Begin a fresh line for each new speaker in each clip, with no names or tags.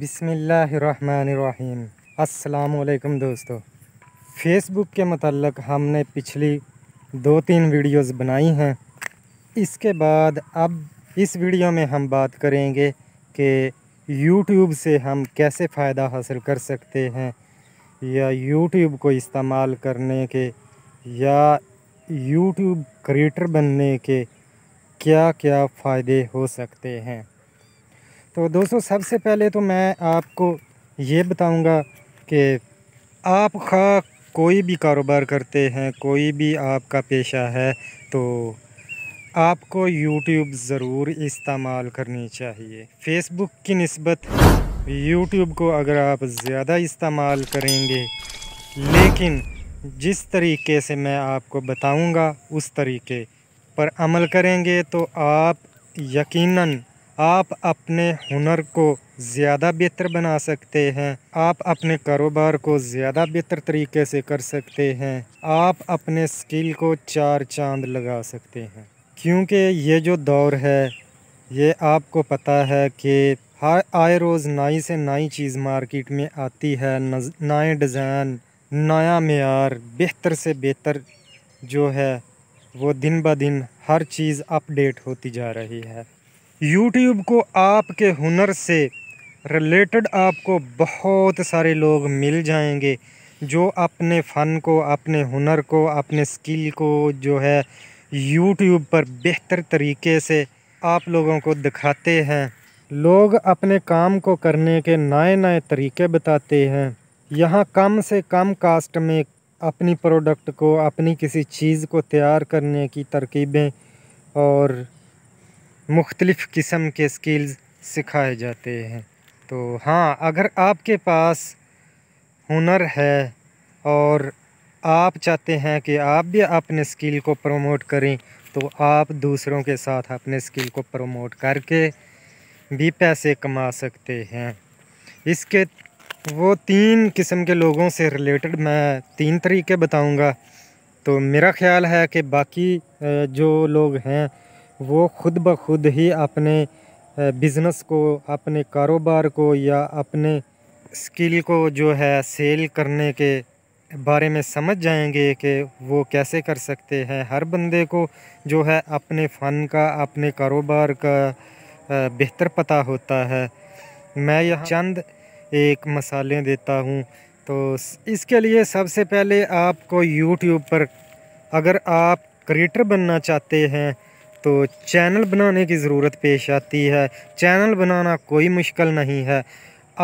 बिसमीम अस्सलाम दोस्तों फेसबुक के मतलब हमने पिछली दो तीन वीडियोस बनाई हैं इसके बाद अब इस वीडियो में हम बात करेंगे कि यूट्यूब से हम कैसे फ़ायदा हासिल कर सकते हैं या यूट्यूब को इस्तेमाल करने के या यूट्यूब क्रिएटर बनने के क्या क्या फ़ायदे हो सकते हैं तो दोस्तों सबसे पहले तो मैं आपको ये बताऊंगा कि आप खा कोई भी कारोबार करते हैं कोई भी आपका पेशा है तो आपको यूट्यूब ज़रूर इस्तेमाल करनी चाहिए फेसबुक की नस्बत यूट्यूब को अगर आप ज़्यादा इस्तेमाल करेंगे लेकिन जिस तरीके से मैं आपको बताऊंगा उस तरीके पर अमल करेंगे तो आप यकीनन आप अपने हुनर को ज़्यादा बेहतर बना सकते हैं आप अपने कारोबार को ज़्यादा बेहतर तरीके से कर सकते हैं आप अपने स्किल को चार चांद लगा सकते हैं क्योंकि ये जो दौर है ये आपको पता है कि हर आए रोज़ नई से नई चीज़ मार्केट में आती है नए डिज़ाइन नया मैार बेहतर से बेहतर जो है वो दिन ब दिन हर चीज़ अपडेट होती जा रही है यूट्यूब को आपके हुनर से रिलेटेड आपको बहुत सारे लोग मिल जाएंगे जो अपने फ़न को अपने हुनर को अपने स्किल को जो है यूट्यूब पर बेहतर तरीके से आप लोगों को दिखाते हैं लोग अपने काम को करने के नए नए तरीके बताते हैं यहाँ कम से कम कास्ट में अपनी प्रोडक्ट को अपनी किसी चीज़ को तैयार करने की तरकीबें और मुख्तलिफ़ किस्म के स्किल्स सिखाए जाते हैं तो हाँ अगर आपके पास हुनर है और आप चाहते हैं कि आप भी अपने स्किल को प्रमोट करें तो आप दूसरों के साथ अपने स्किल को प्रमोट करके भी पैसे कमा सकते हैं इसके वो तीन किस्म के लोगों से रिलेटेड मैं तीन तरीके बताऊंगा तो मेरा ख्याल है कि बाकी जो लोग हैं वो खुद ब खुद ही अपने बिज़नेस को अपने कारोबार को या अपने स्किल को जो है सेल करने के बारे में समझ जाएंगे कि वो कैसे कर सकते हैं हर बंदे को जो है अपने फ़न का अपने कारोबार का बेहतर पता होता है मैं यह चंद एक मसाले देता हूँ तो इसके लिए सबसे पहले आपको यूट्यूब पर अगर आप क्रिएटर बनना चाहते हैं तो चैनल बनाने की ज़रूरत पेश आती है चैनल बनाना कोई मुश्किल नहीं है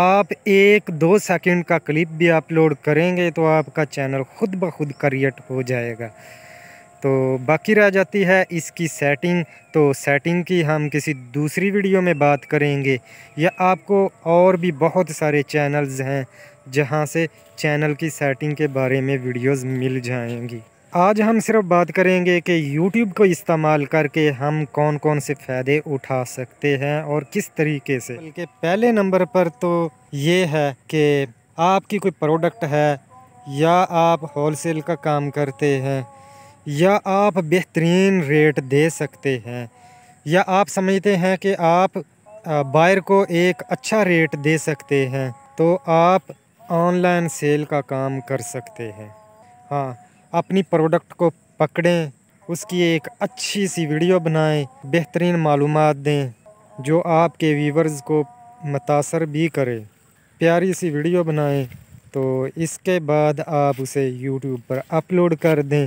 आप एक दो सेकंड का क्लिप भी अपलोड करेंगे तो आपका चैनल ख़ुद ब खुद क्रिएट हो जाएगा तो बाकी रह जाती है इसकी सेटिंग तो सेटिंग की हम किसी दूसरी वीडियो में बात करेंगे या आपको और भी बहुत सारे चैनल्स हैं जहां से चैनल की सेटिंग के बारे में वीडियोस मिल जाएंगी आज हम सिर्फ बात करेंगे कि YouTube को इस्तेमाल करके हम कौन कौन से फ़ायदे उठा सकते हैं और किस तरीके से बल्कि पहले नंबर पर तो ये है कि आपकी कोई प्रोडक्ट है या आप होलसेल का काम करते हैं या आप बेहतरीन रेट दे सकते हैं या आप समझते हैं कि आप बायर को एक अच्छा रेट दे सकते हैं तो आप ऑनलाइन सेल का काम कर सकते हैं हाँ अपनी प्रोडक्ट को पकड़ें उसकी एक अच्छी सी वीडियो बनाएं बेहतरीन मालूम दें जो आपके व्यूवर्स को मुतासर भी करे प्यारी सी वीडियो बनाएं तो इसके बाद आप उसे यूट्यूब पर अपलोड कर दें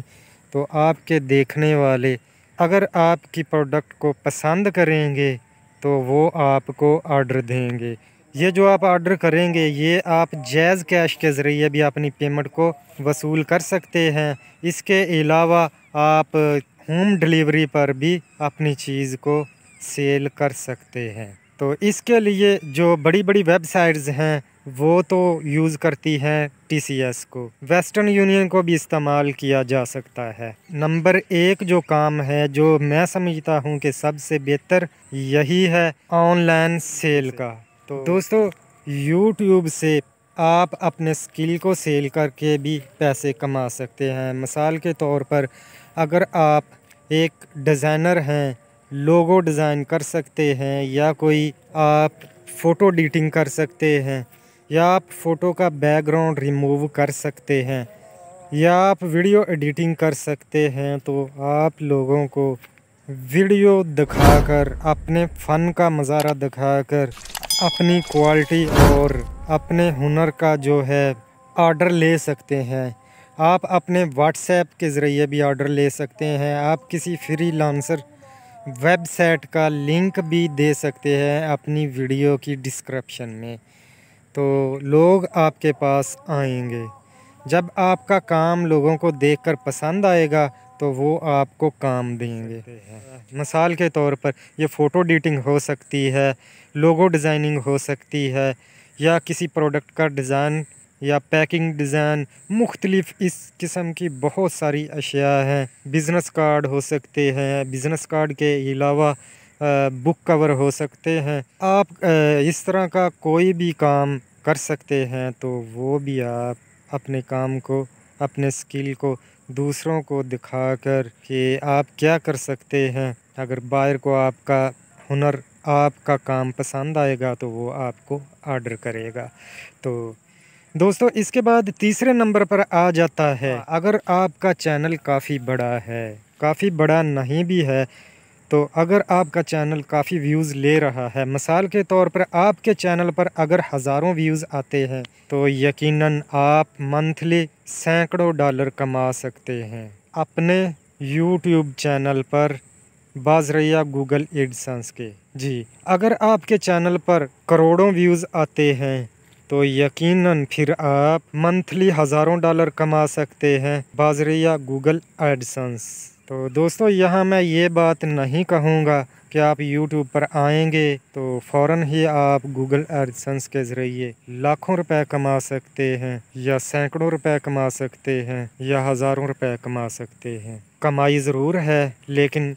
तो आपके देखने वाले अगर आपकी प्रोडक्ट को पसंद करेंगे तो वो आपको ऑर्डर देंगे ये जो आप ऑर्डर करेंगे ये आप जैज़ कैश के ज़रिए भी अपनी पेमेंट को वसूल कर सकते हैं इसके अलावा आप होम डिलीवरी पर भी अपनी चीज़ को सेल कर सकते हैं तो इसके लिए जो बड़ी बड़ी वेबसाइट्स हैं वो तो यूज़ करती हैं टीसीएस को वेस्टर्न यूनियन को भी इस्तेमाल किया जा सकता है नंबर एक जो काम है जो मैं समझता हूँ कि सबसे बेहतर यही है ऑनलाइन सेल का तो दोस्तों यूट्यूब से आप अपने स्किल को सेल करके भी पैसे कमा सकते हैं मिसाल के तौर पर अगर आप एक डिज़ाइनर हैं लोगो डिज़ाइन कर सकते हैं या कोई आप फ़ोटो एडिटिंग कर सकते हैं या आप फ़ोटो का बैकग्राउंड रिमूव कर सकते हैं या आप वीडियो एडिटिंग कर सकते हैं तो आप लोगों को वीडियो दिखाकर अपने फ़न का मज़ारा दिखाकर अपनी क्वालिटी और अपने हुनर का जो है आर्डर ले सकते हैं आप अपने व्हाट्सएप के ज़रिए भी आर्डर ले सकते हैं आप किसी फ्री लांसर वेबसाइट का लिंक भी दे सकते हैं अपनी वीडियो की डिस्क्रिप्शन में तो लोग आपके पास आएंगे जब आपका काम लोगों को देखकर पसंद आएगा तो वो आपको काम देंगे मिसाल के तौर पर ये फ़ोटो एडिटिंग हो सकती है लोगो डिज़ाइनिंग हो सकती है या किसी प्रोडक्ट का डिज़ाइन या पैकिंग डिज़ाइन मुख्तलिफ़ इस किस्म की बहुत सारी अशिया हैं बिज़नेस कार्ड हो सकते हैं बिज़नेस कार्ड के अलावा बुक कवर हो सकते हैं आप इस तरह का कोई भी काम कर सकते हैं तो वो भी आप अपने काम को अपने स्किल को दूसरों को दिखा कर कि आप क्या कर सकते हैं अगर बायर को आपका हुनर आपका काम पसंद आएगा तो वो आपको आर्डर करेगा तो दोस्तों इसके बाद तीसरे नंबर पर आ जाता है हाँ। अगर आपका चैनल काफ़ी बड़ा है काफ़ी बड़ा नहीं भी है तो अगर आपका चैनल काफ़ी व्यूज़ ले रहा है मिसाल के तौर पर आपके चैनल पर अगर हज़ारों व्यूज़ आते हैं तो यकीनन आप मंथली सैकड़ों डॉलर कमा सकते हैं अपने यूट्यूब चैनल पर बाज गूगल एडसन्स के जी अगर आपके चैनल पर करोड़ों व्यूज़ आते हैं तो यकीनन फिर आप मंथली हज़ारों डॉलर कमा सकते हैं बाजरिया गूगल एडसन्स तो दोस्तों यहाँ मैं ये बात नहीं कहूँगा कि आप यूट्यूब पर आएंगे तो फ़ौर ही आप गूगल एडसेंस के ज़रिए लाखों रुपए कमा सकते हैं या सैकड़ों रुपए कमा सकते हैं या हज़ारों रुपए कमा सकते हैं कमाई ज़रूर है लेकिन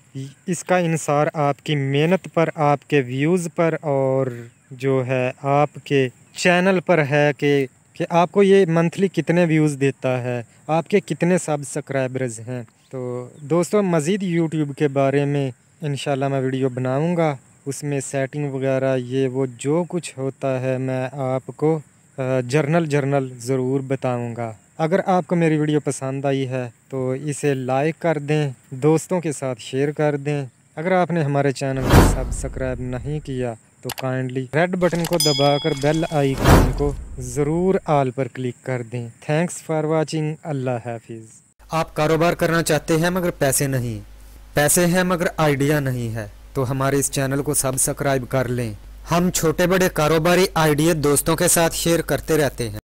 इसका इंसार आपकी मेहनत पर आपके व्यूज़ पर और जो है आपके चैनल पर है कि कि आपको ये मंथली कितने व्यूज़ देता है आपके कितने सब्सक्राइबर्स हैं तो दोस्तों मज़ीद यूट्यूब के बारे में इन मैं वीडियो बनाऊँगा उसमें सेटिंग वगैरह ये वो जो कुछ होता है मैं आपको जर्नल जर्नल ज़रूर बताऊँगा अगर आपको मेरी वीडियो पसंद आई है तो इसे लाइक कर दें दोस्तों के साथ शेयर कर दें अगर आपने हमारे चैनल को सब्सक्राइब नहीं किया तो काइंडली रेड बटन को दबाकर बेल आइकन को ज़रूर आल पर क्लिक कर दें थैंक्स फॉर वाचिंग अल्लाह हाफिज़ आप कारोबार करना चाहते हैं मगर पैसे नहीं पैसे हैं मगर आइडिया नहीं है तो हमारे इस चैनल को सब्सक्राइब कर लें हम छोटे बड़े कारोबारी आइडिया दोस्तों के साथ शेयर करते रहते हैं